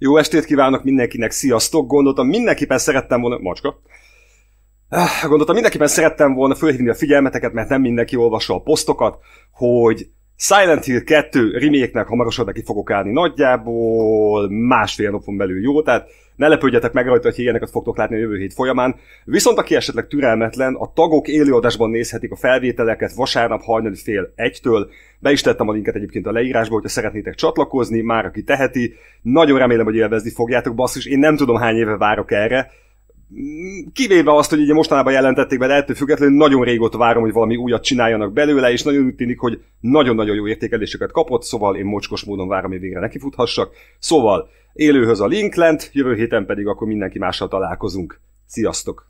Jó estét kívánok mindenkinek, sziasztok! Gondoltam, mindenképpen szerettem volna... Macska! Ah, gondoltam, mindenképpen szerettem volna fölhívni a figyelmeteket, mert nem mindenki olvassa a posztokat, hogy Silent Hill 2 remake-nek hamarosan neki fogok állni nagyjából másfél napon belül, jó? Tehát ne lepődjetek meg rajta, hogy ilyeneket fogtok látni a jövő hét folyamán. Viszont aki esetleg türelmetlen, a tagok élőadásban nézhetik a felvételeket vasárnap hajnali fél egytől. Be is tettem a linket egyébként a leírásba, hogyha szeretnétek csatlakozni, már aki teheti. Nagyon remélem, hogy élvezni fogjátok, basszus, én nem tudom hány éve várok erre Mm, kivéve azt, hogy ugye mostanában jelentették be, de ettől függetlenül nagyon régóta várom, hogy valami újat csináljanak belőle, és nagyon úgy tűnik, hogy nagyon-nagyon jó értékeléseket kapott, szóval én mocskos módon várom, hogy végre nekifuthassak. Szóval élőhöz a link lent, jövő héten pedig akkor mindenki mással találkozunk. Sziasztok!